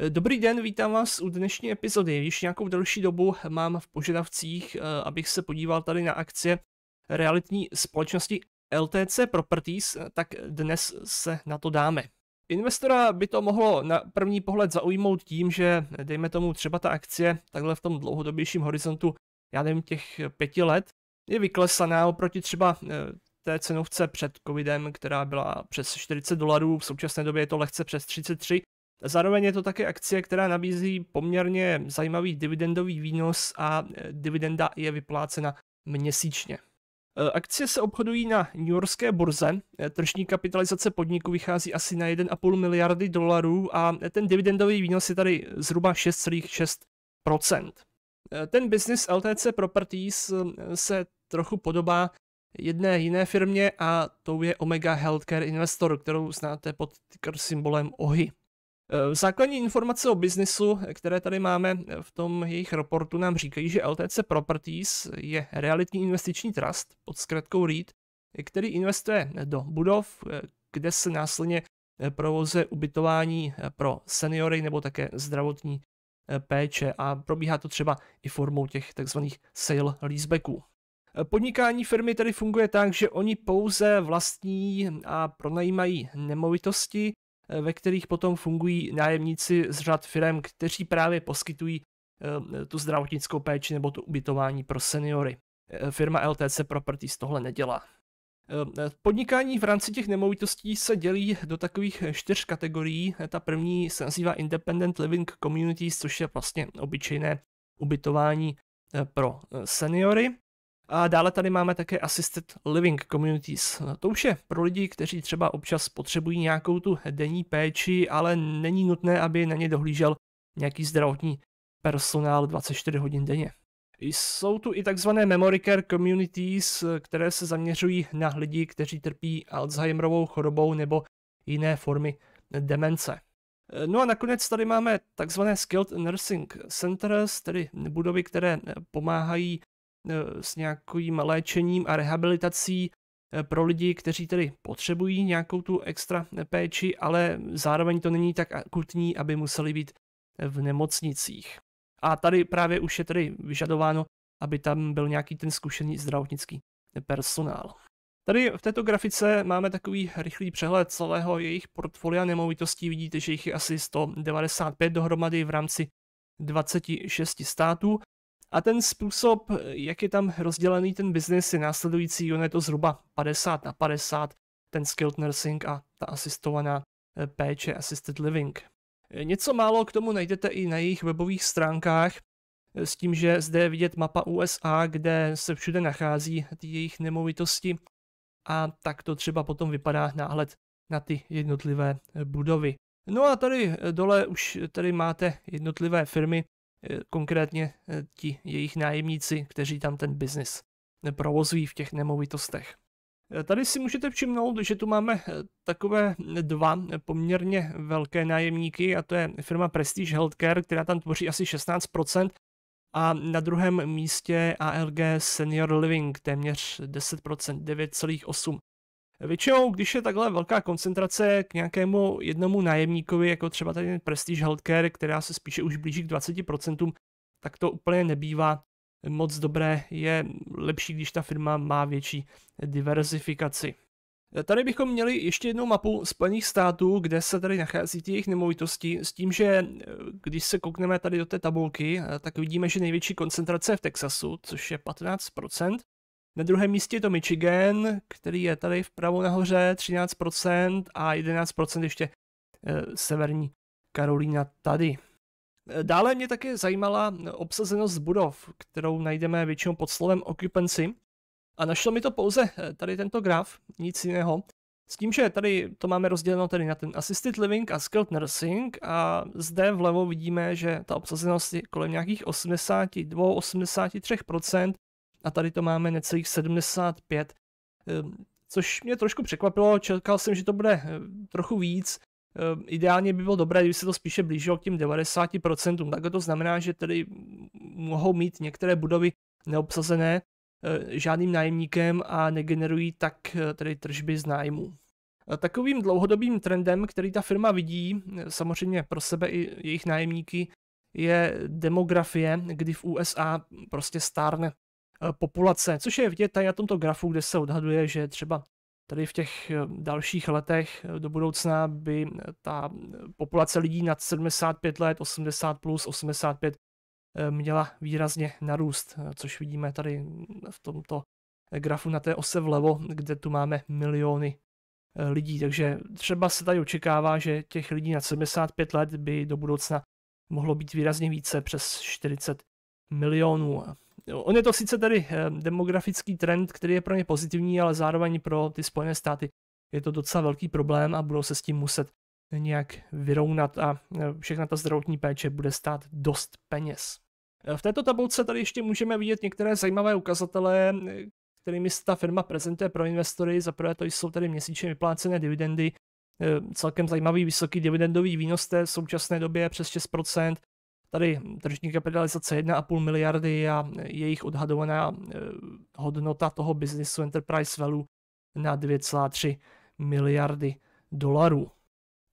Eh, dobrý den, vítám vás u dnešní epizody. Již nějakou delší dobu mám v požadavcích, eh, abych se podíval tady na akcie realitní společnosti LTC Properties, eh, tak dnes se na to dáme. Investora by to mohlo na první pohled zaujmout tím, že dejme tomu třeba ta akcie takhle v tom dlouhodobějším horizontu, já nevím, těch pěti let, je vyklesaná oproti třeba té cenovce před covidem, která byla přes 40 dolarů, v současné době je to lehce přes 33, Zároveň je to také akcie, která nabízí poměrně zajímavý dividendový výnos a e, dividenda je vyplácena měsíčně. E, akcie se obchodují na New Yorkské burze, e, tržní kapitalizace podniku vychází asi na 1,5 miliardy dolarů a ten dividendový výnos je tady zhruba 6,6%. Ten business LTC Properties se trochu podobá jedné jiné firmě a tou je Omega Healthcare Investor, kterou znáte pod ticker symbolem OHI. Eh, základní informace o biznisu, eh, které tady máme eh, v tom jejich reportu, nám říkají, že LTC Properties je realitní investiční trust pod zkratkou REIT, který investuje do budov, kde se následně provozuje ubytování pro seniory nebo také zdravotní péče a probíhá to třeba i formou těch tzv. sale leasebacků. Podnikání firmy tedy funguje tak, že oni pouze vlastní a pronajímají nemovitosti, Eh, ve kterých potom fungují nájemníci z řad firm, kteří právě poskytují eh, tu zdravotnickou péči nebo to ubytování pro seniory. Eh, firma LTC Properties tohle nedělá. Podnikání v rámci těch nemovitostí se dělí do takových čtyř kategorií. Ta první se nazývá Independent Living Communities, což je vlastně obyčejné ubytování pro seniory. A dále tady máme také Assisted Living Communities. To už je pro lidi, kteří třeba občas potřebují nějakou tu denní péči, ale není nutné, aby na ně dohlížel nějaký zdravotní personál 24 hodin denně. Jsou tu i takzvané memory care communities, které se zaměřují na lidi, kteří trpí Alzheimerovou chorobou nebo jiné formy demence. No a nakonec tady máme takzvané skilled nursing centers, tedy budovy, které pomáhají E, s nějakým léčením a rehabilitací e, pro lidi, kteří tedy potřebují nějakou tu extra e, péči, ale zároveň to není tak akutní, aby museli být v nemocnicích. A tady právě už je tedy vyžadováno, aby tam byl nějaký ten zkušený zdravotnický personál. Tady v této grafice máme takový rychlý přehled celého jejich portfolia nemovitostí. Vidíte, že jich je asi 195 dohromady v rámci 26 států. A ten způsob, jak je tam rozdělený ten biznis, je následující, on je to zhruba 50 na 50, ten skilled nursing a ta asistovaná eh, péče, assisted living. Eh, něco málo k tomu najdete i na jejich webových stránkách, eh, s tím, že zde je vidět mapa USA, kde se všude nachází ty jejich nemovitosti a tak to třeba potom vypadá náhled na ty jednotlivé budovy. No a tady dole už tady máte jednotlivé firmy, Eh, konkrétně eh, ti jejich nájemníci, kteří tam ten biznis eh, provozují v těch nemovitostech. Tady si můžete všimnout, že tu máme takové dva poměrně velké nájemníky a to je firma Prestige Healthcare, která tam tvoří asi 16% a na druhém místě ALG Senior Living téměř 10%, 9,8%. Většinou, když je takhle velká koncentrace k nějakému jednomu nájemníkovi, jako třeba tady Prestige Healthcare, která se spíše už blíží k 20%, tak to úplně nebývá moc dobré. Je lepší, když ta firma má větší diverzifikaci. Tady bychom měli ještě jednu mapu Spojených států, kde se tady nachází ty jejich nemovitosti, s tím, že eh, když se koukneme tady do té tabulky, eh, tak vidíme, že největší koncentrace je v Texasu, což je 15%, na druhém místě je to Michigan, který je tady vpravo nahoře, 13% a 11% ještě eh, Severní Karolína tady. Eh, dále mě také zajímala eh, obsazenost budov, kterou najdeme většinou pod slovem occupancy. A našlo mi to pouze tady tento graf, nic jiného. S tím, že tady to máme rozděleno tedy na ten assisted living a skilled nursing a zde vlevo vidíme, že ta obsazenost je kolem nějakých 82-83%, a tady to máme necelých 75, ehm, což mě trošku překvapilo, čekal jsem, že to bude eh, trochu víc, ehm, ideálně by bylo dobré, kdyby se to spíše blížilo k těm 90%, tak to znamená, že tedy mohou mít některé budovy neobsazené eh, žádným nájemníkem a negenerují tak eh, tedy tržby z nájmu. Takovým dlouhodobým trendem, který ta firma vidí, samozřejmě pro sebe i jejich nájemníky, je demografie, kdy v USA prostě stárne Eh, populace, což je vidět tady na tomto grafu, kde se odhaduje, že třeba tady v těch eh, dalších letech eh, do budoucna by ta populace lidí nad 75 let, 80 plus, 85 měla výrazně narůst, což vidíme tady mm, v tomto grafu na té ose vlevo, kde tu máme miliony lidí, takže třeba se tady očekává, že těch lidí nad 75 let by do budoucna mohlo být výrazně více přes 40 milionů on je to sice tady eh, demografický trend, který je pro ně pozitivní, ale zároveň pro ty Spojené státy je to docela velký problém a budou se s tím muset nějak vyrovnat a eh, všechna ta zdravotní péče bude stát dost peněz. Eh, v této tabulce tady ještě můžeme vidět některé zajímavé ukazatele, kterými se ta firma prezentuje pro investory. Za prvé to jsou tady měsíčně vyplácené dividendy, celkem zajímavý vysoký dividendový výnos té v současné době přes 6%. Tady tržní kapitalizace 1,5 miliardy a jejich odhadovaná e, hodnota toho businessu Enterprise Value na 2,3 miliardy dolarů.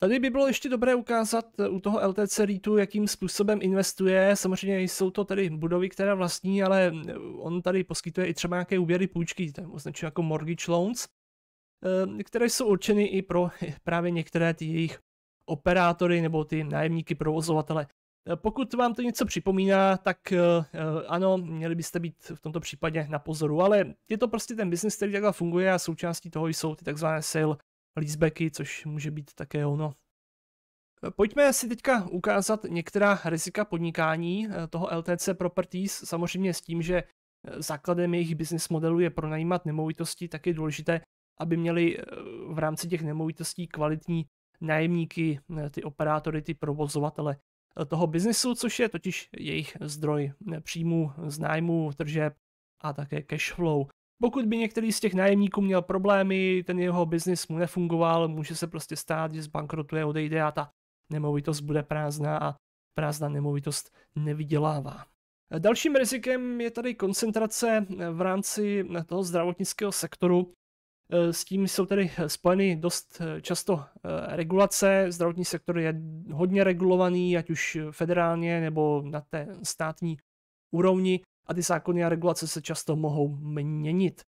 Tady by bylo ještě dobré ukázat e, u toho LTC REITu, jakým způsobem investuje. Samozřejmě jsou to tedy budovy, které vlastní, ale e, on tady poskytuje i třeba nějaké úvěry půjčky, tam označují jako mortgage loans, které jsou určeny i pro právě některé ty jejich operátory nebo ty nájemníky, provozovatele Eh, pokud vám to něco připomíná, tak eh, eh, ano, měli byste být v tomto případě na pozoru, ale je to prostě ten business, který takhle funguje a součástí toho jsou ty takzvané sale leasebacky, což může být také ono. Pojďme si teďka ukázat některá rizika podnikání toho LTC Properties, samozřejmě s tím, že základem jejich business modelu je pronajímat nemovitosti, tak je důležité, aby měli v rámci těch nemovitostí kvalitní nájemníky, ty operátory, ty provozovatele toho biznisu, což je totiž jejich zdroj příjmů z tržeb a také cash flow. Pokud by některý z těch nájemníků měl problémy, ten jeho biznis mu nefungoval, může se prostě stát, že zbankrotuje, odejde a ta nemovitost bude prázdná a prázdná nemovitost nevydělává. Dalším rizikem je tady koncentrace v rámci toho zdravotnického sektoru Eh, s tím jsou tedy eh, spojeny dost eh, často regulace. Zdravotní sektor je hodně regulovaný, ať už federálně nebo na té státní úrovni, a ty zákony a regulace se často mohou měnit.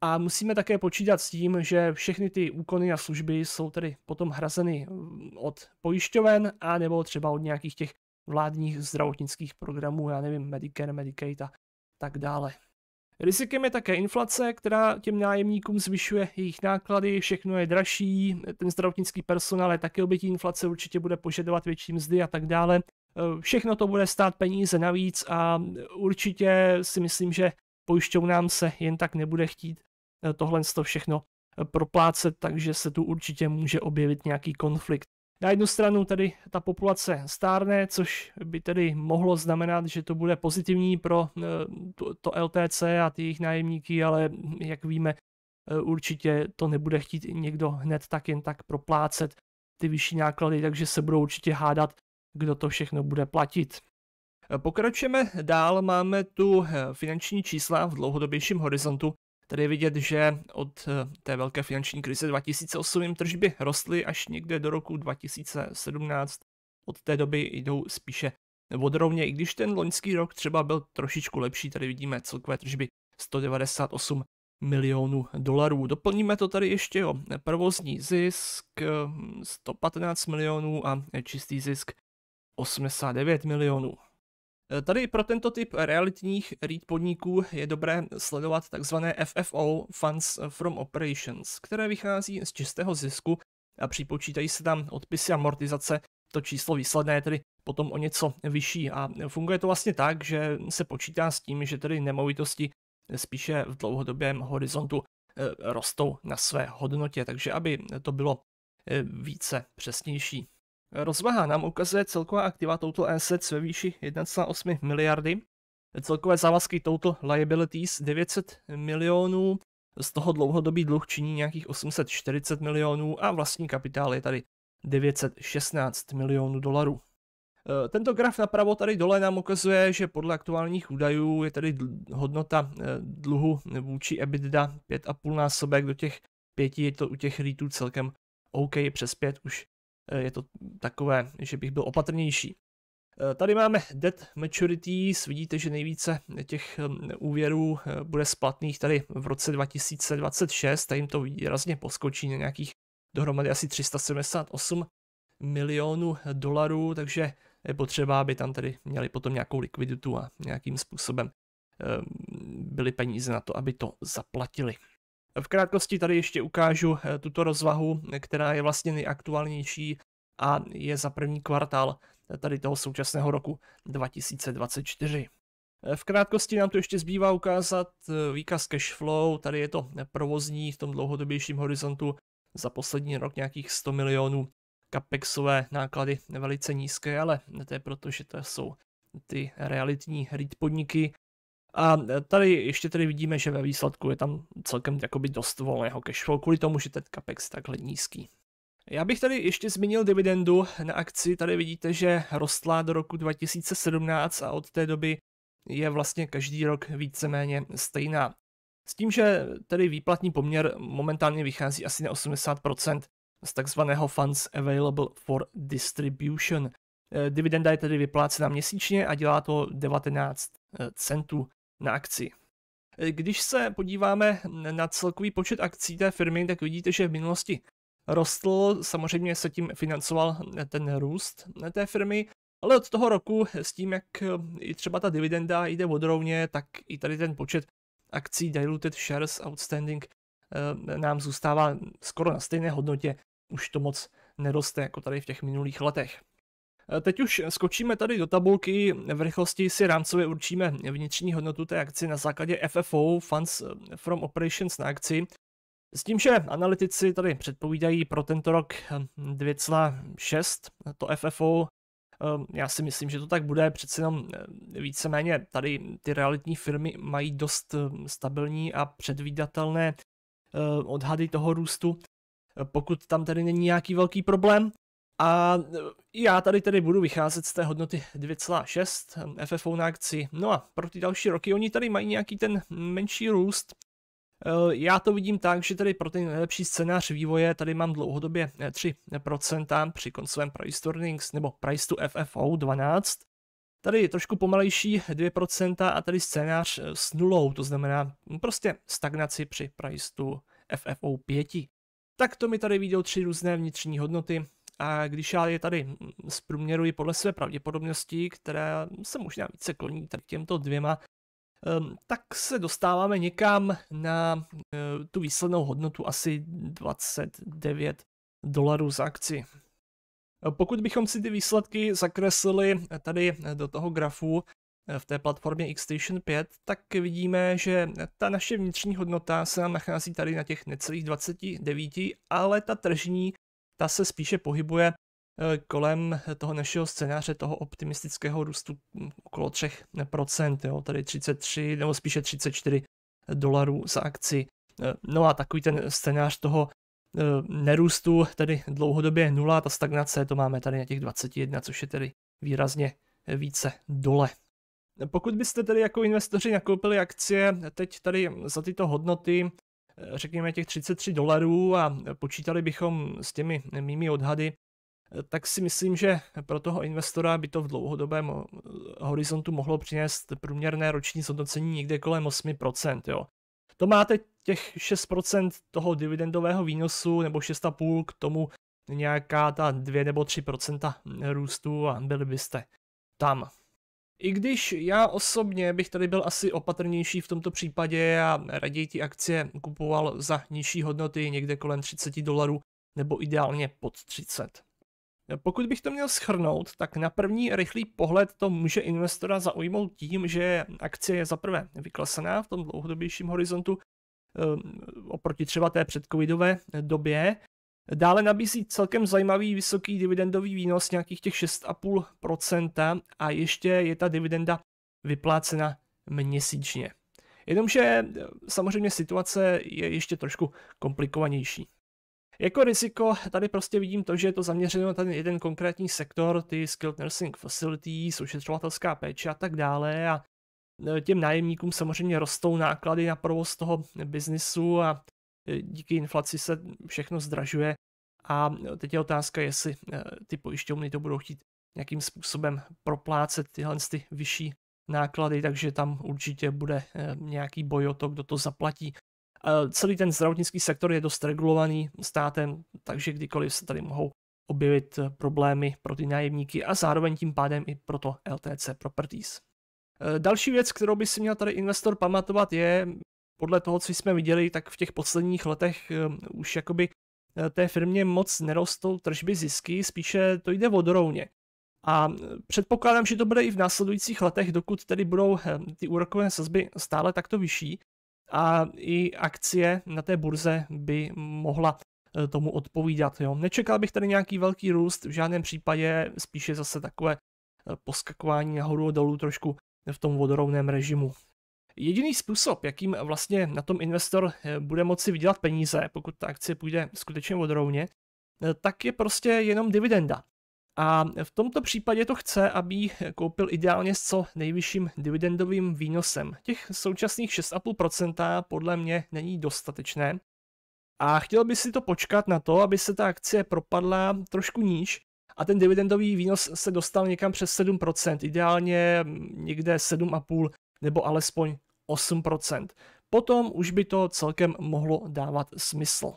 A musíme také počítat s tím, že všechny ty úkony a služby jsou tedy potom hrazeny mm, od pojišťoven a nebo třeba od nějakých těch vládních zdravotnických programů, já nevím, Medicare, Medicaid a tak dále. Rizikem je také inflace, která těm nájemníkům zvyšuje jejich náklady, všechno je dražší, ten zdravotnický personál je také obětí inflace, určitě bude požadovat větší mzdy a tak dále. Eh, všechno to bude stát peníze navíc a určitě si myslím, že pojišťovnám se jen tak nebude chtít eh, tohle všechno eh, proplácet, takže se tu určitě může objevit nějaký konflikt. Na jednu stranu tady ta populace stárne, což by tedy mohlo znamenat, že to bude pozitivní pro eh, to LTC a ty jejich nájemníky, ale jak víme, eh, určitě to nebude chtít někdo hned tak jen tak proplácet ty vyšší náklady, takže se budou určitě hádat, kdo to všechno bude platit. Eh, pokračujeme dál, máme tu finanční čísla v dlouhodobějším horizontu Tady je vidět, že od eh, té velké finanční krize 2008 jim tržby rostly až někde do roku 2017. Od té doby jdou spíše vodrovně, i když ten loňský rok třeba byl trošičku lepší, tady vidíme celkové tržby 198 milionů dolarů. Doplníme to tady ještě o provozní zisk 115 hm, milionů a čistý zisk 89 milionů. Eh, tady pro tento typ realitních read podniků je dobré sledovat takzvané FFO, Funds from Operations, které vychází z čistého zisku a připočítají se tam odpisy a amortizace, to číslo výsledné je tedy potom o něco vyšší a funguje to vlastně tak, že se počítá s tím, že tedy nemovitosti eh, spíše v dlouhodobém horizontu eh, rostou na své hodnotě, takže aby to bylo více přesnější. Rozvaha nám ukazuje celková aktiva Total Assets ve výši 1,8 miliardy, celkové závazky Total Liabilities 900 milionů, z toho dlouhodobý dluh činí nějakých 840 milionů a vlastní kapitál je tady 916 milionů dolarů. Eh, tento graf napravo tady dole nám ukazuje, že podle aktuálních údajů je tady hodnota eh, dluhu vůči EBITDA 5,5 násobek, do těch pěti je to u těch rýtů celkem OK, přes 5 už Eh, je to takové, že bych byl opatrnější. Eh, tady máme debt maturities, vidíte, že nejvíce těch hm, úvěrů eh, bude splatných tady v roce 2026, tady jim to výrazně poskočí na nějakých dohromady asi 378 milionů dolarů, takže je potřeba, aby tam tady měli potom nějakou likviditu a nějakým způsobem ehm, byly peníze na to, aby to zaplatili. V krátkosti tady ještě ukážu eh, tuto rozvahu, která je vlastně nejaktuálnější a je za první kvartál eh, tady toho současného roku 2024. Eh, v krátkosti nám tu ještě zbývá ukázat výkaz cash flow, tady je to provozní v tom dlouhodobějším horizontu za poslední rok nějakých 100 milionů capexové náklady velice nízké, ale to je proto, že to jsou ty realitní rýt podniky a tady ještě tady vidíme, že ve výsledku je tam celkem jakoby dost volného cashflow, kvůli tomu, že ten capex takhle nízký. Já bych tady ještě zmínil dividendu na akci. Tady vidíte, že rostla do roku 2017 a od té doby je vlastně každý rok víceméně stejná. S tím, že tedy výplatní poměr momentálně vychází asi na 80% z takzvaného Funds Available for Distribution. Eh, dividenda je tedy vyplácena měsíčně a dělá to 19 centů na akci. E, když se podíváme na celkový počet akcí té firmy, tak vidíte, že v minulosti rostl, samozřejmě se tím financoval e, ten růst e, té firmy, ale od toho roku s tím, jak i třeba ta dividenda jde odrovně, tak i tady ten počet akcí diluted shares outstanding nám zůstává skoro na stejné hodnotě, už to moc neroste jako tady v těch minulých letech. Eh, teď už skočíme tady do tabulky, v rychlosti si rámcově určíme vnitřní hodnotu té akci na základě FFO, Funds eh, from Operations na akci. S tím, že analytici tady předpovídají pro tento rok 2,6 hm, eh, to FFO, ehm, já si myslím, že to tak bude, přece jenom víceméně tady ty realitní firmy mají dost hm, stabilní a předvídatelné odhady toho růstu, pokud tam tedy není nějaký velký problém. A já tady tedy budu vycházet z té hodnoty 2,6 FFO na akci. No a pro ty další roky oni tady mají nějaký ten menší růst. Eh, já to vidím tak, že tady pro ten nejlepší scénář vývoje tady mám dlouhodobě 3% eh, při koncovém price to earnings nebo price to FFO 12. Tady je trošku pomalejší 2% a tady scénář eh, s nulou, to znamená prostě stagnaci při price to FFO 5. Tak to mi tady viděl tři různé vnitřní hodnoty, a když já je tady mm, zprůměruji podle své pravděpodobnosti, která se možná více kloní tady k těmto dvěma, ehm, tak se dostáváme někam na e, tu výslednou hodnotu asi 29 dolarů za akci. E, pokud bychom si ty výsledky zakreslili e, tady do toho grafu v té platformě Xstation 5, tak vidíme, že ta naše vnitřní hodnota se nám nachází tady na těch necelých 29, ale ta tržní ta se spíše pohybuje eh, kolem toho našeho scénáře, toho optimistického růstu hm, okolo 3%, eh, jo, tady 33 nebo spíše 34 eh, dolarů za akci. No a takový ten scénář toho nerůstu, tedy dlouhodobě nula, ta stagnace, to máme tady na těch 21, což je tedy výrazně více dole. Pokud byste tedy jako investoři nakoupili akcie teď tady za tyto hodnoty, řekněme těch 33 dolarů a počítali bychom s těmi mými odhady, tak si myslím, že pro toho investora by to v dlouhodobém eh, horizontu mohlo přinést průměrné roční zhodnocení někde kolem 8%. Jo. To máte těch 6% toho dividendového výnosu nebo 6,5 k tomu nějaká ta 2 nebo 3% růstu a byli byste tam. I když já osobně bych tady byl asi opatrnější v tomto případě a raději ty akcie kupoval za nižší hodnoty někde kolem 30 dolarů nebo ideálně pod 30. Pokud bych to měl schrnout, tak na první rychlý pohled to může investora zaujmout tím, že akcie je zaprvé vyklasená v tom dlouhodobějším horizontu ehm, oproti třeba té předcovidové době Dále nabízí celkem zajímavý vysoký dividendový výnos nějakých těch 6,5% a ještě je ta dividenda vyplácena měsíčně. Jenomže eh, samozřejmě situace je ještě trošku komplikovanější. Jako riziko tady prostě vidím to, že je to zaměřeno na ten jeden konkrétní sektor, ty skilled nursing facilities, ošetřovatelská péče a tak dále a eh, těm nájemníkům samozřejmě rostou náklady na provoz toho biznisu a E, díky inflaci se všechno zdražuje a e, teď je otázka, jestli e, ty pojišťovny to budou chtít nějakým způsobem proplácet tyhle ty vyšší náklady, takže tam určitě bude nějaký boj o to, kdo to zaplatí. Celý ten zdravotnický sektor je dost regulovaný státem, takže kdykoliv se tady mohou objevit problémy pro ty nájemníky a zároveň tím pádem i pro to LTC Properties. Další věc, kterou by si měl tady investor pamatovat, je, podle toho, co jsme viděli, tak v těch posledních letech ehm, už jakoby eh, té firmě moc nerostou tržby zisky, spíše to jde vodorovně. A eh, předpokládám, že to bude i v následujících letech, dokud tedy budou ehm, ty úrokové sazby stále takto vyšší a i akcie na té burze by mohla eh, tomu odpovídat. Jo. Nečekal bych tady nějaký velký růst, v žádném případě spíše zase takové poskakování nahoru a dolů trošku v tom vodorovném režimu. Jediný způsob, jakým vlastně na tom investor eh, bude moci vydělat peníze, pokud ta akcie půjde skutečně odrovně, eh, tak je prostě jenom dividenda. A v tomto případě to chce, aby ji koupil ideálně s co nejvyšším dividendovým výnosem. Těch současných 6,5% podle mě není dostatečné. A chtěl by si to počkat na to, aby se ta akcie propadla trošku níž a ten dividendový výnos se dostal někam přes 7%, ideálně někde 7,5 nebo alespoň 8%. Potom už by to celkem mohlo dávat smysl.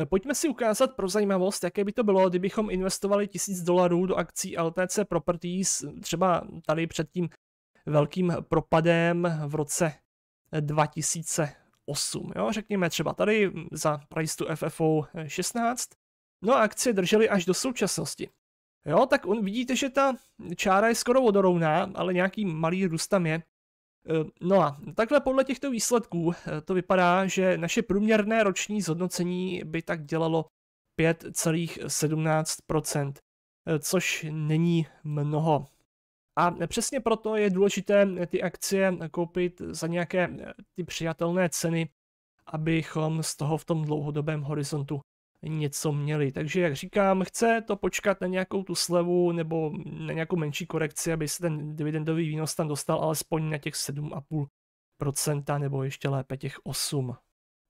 E, pojďme si ukázat pro zajímavost, jaké by to bylo, kdybychom investovali 1000 dolarů do akcí LTC Properties, třeba tady před tím velkým propadem v roce 2008. Jo? Řekněme třeba tady za price to FFO 16. No a akcie drželi až do současnosti. Jo, tak on, vidíte, že ta čára je skoro vodorovná, ale nějaký malý růst tam je. Eh, no a takhle podle těchto výsledků eh, to vypadá, že naše průměrné roční zhodnocení by tak dělalo 5,17%, eh, což není mnoho. A přesně proto je důležité ty akcie koupit za nějaké ty přijatelné ceny, abychom z toho v tom dlouhodobém horizontu něco měli. Takže jak říkám, chce to počkat na nějakou tu slevu nebo na nějakou menší korekci, aby se ten dividendový výnos tam dostal alespoň na těch 7,5% nebo ještě lépe těch 8%.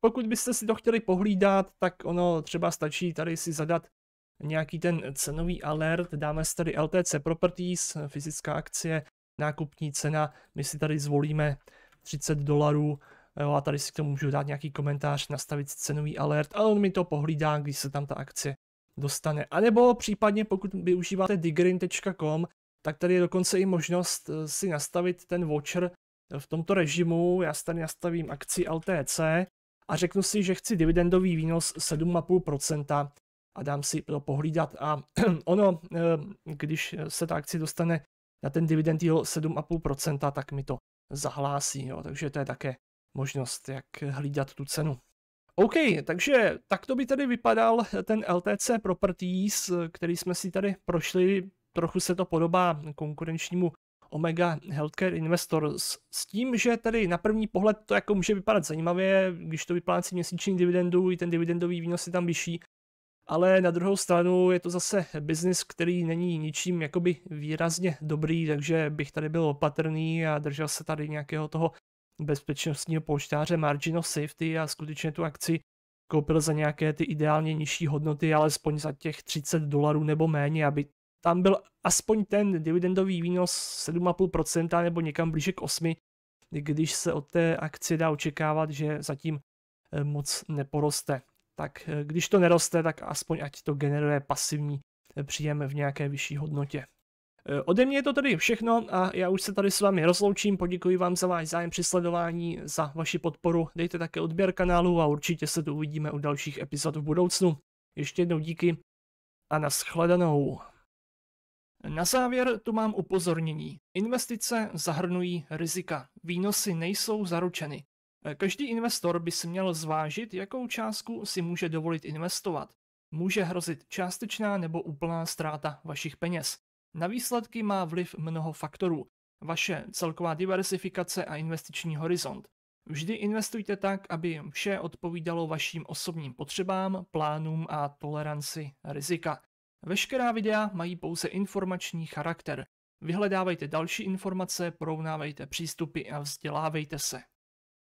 Pokud byste si to chtěli pohlídat, tak ono třeba stačí tady si zadat nějaký ten cenový alert, dáme si tady LTC Properties, fyzická akcie, nákupní cena, my si tady zvolíme 30 dolarů, Jo, a tady si k tomu můžu dát nějaký komentář, nastavit cenový alert a on mi to pohlídá, když se tam ta akce dostane. A nebo případně pokud využíváte digrin.com, tak tady je dokonce i možnost eh, si nastavit ten watcher eh, v tomto režimu. Já si tady nastavím akci LTC a řeknu si, že chci dividendový výnos 7,5% a dám si to pohlídat. A ono, eh, když se ta akci dostane na ten dividend 7,5%, tak mi to zahlásí. Jo. Takže to je také možnost, jak hlídat tu cenu. OK, takže tak to by tedy vypadal ten LTC Properties, který jsme si tady prošli. Trochu se to podobá konkurenčnímu Omega Healthcare Investors s tím, že tady na první pohled to jako může vypadat zajímavě, když to vyplácí měsíční dividendu, i ten dividendový výnos je tam vyšší, ale na druhou stranu je to zase biznis, který není ničím jakoby výrazně dobrý, takže bych tady byl opatrný a držel se tady nějakého toho bezpečnostního polštáře Margin of Safety a skutečně tu akci koupil za nějaké ty ideálně nižší hodnoty, alespoň za těch 30 dolarů nebo méně, aby tam byl aspoň ten dividendový výnos 7,5% nebo někam blíže k 8%, když se od té akci dá očekávat, že zatím eh, moc neporoste. Tak eh, když to neroste, tak aspoň ať to generuje pasivní eh, příjem v nějaké vyšší hodnotě. Eh, ode mě je to tedy všechno a já už se tady s vámi rozloučím. Poděkuji vám za váš zájem při sledování, za vaši podporu. Dejte také odběr kanálu a určitě se tu uvidíme u dalších epizod v budoucnu. Ještě jednou díky a naschledanou. Na závěr tu mám upozornění. Investice zahrnují rizika. Výnosy nejsou zaručeny. Eh, každý investor by si měl zvážit, jakou částku si může dovolit investovat. Může hrozit částečná nebo úplná ztráta vašich peněz. Na výsledky má vliv mnoho faktorů. Vaše celková diversifikace a investiční horizont. Vždy investujte tak, aby vše odpovídalo vašim osobním potřebám, plánům a toleranci rizika. Veškerá videa mají pouze informační charakter. Vyhledávejte další informace, porovnávejte přístupy a vzdělávejte se.